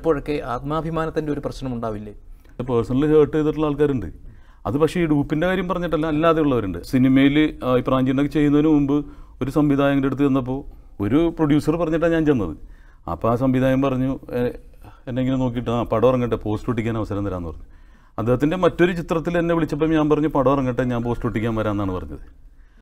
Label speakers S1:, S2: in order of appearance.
S1: ഇപ്പോഴൊക്കെ ആത്മാഭിമാനത്തിൻ്റെ ഒരു പ്രശ്നം ഉണ്ടാവില്ലേ
S2: പേഴ്സണലി ഹേർട്ട് ചെയ്തിട്ടുള്ള ആൾക്കാരുണ്ട് അത് പക്ഷേ ഈ ഡൂപ്പിൻ്റെ കാര്യം പറഞ്ഞിട്ടല്ല അല്ലാതെ ഉള്ളവരുണ്ട് സിനിമയിൽ ഈ പ്രാഞ്ചീനൊക്കെ ചെയ്യുന്നതിന് മുമ്പ് ഒരു സംവിധായകൻ്റെ അടുത്ത് ചെന്നപ്പോൾ ഒരു പ്രൊഡ്യൂസർ പറഞ്ഞിട്ടാണ് ഞാൻ ചെന്നത് അപ്പോൾ ആ സംവിധായകൻ പറഞ്ഞു എന്നെങ്കിലും നോക്കിയിട്ട് ആ പടം ഇറങ്ങട്ടെ പോസ്റ്റ് ഒട്ടിക്കാൻ അവസരം തരാമെന്ന് പറഞ്ഞു അദ്ദേഹത്തിൻ്റെ മറ്റൊരു ചിത്രത്തിൽ എന്നെ വിളിച്ചപ്പോൾ ഞാൻ പറഞ്ഞു പടം ഇറങ്ങട്ടെ ഞാൻ പോസ്റ്റ് ഒട്ടിക്കാൻ വരാമെന്നാണ് പറഞ്ഞത്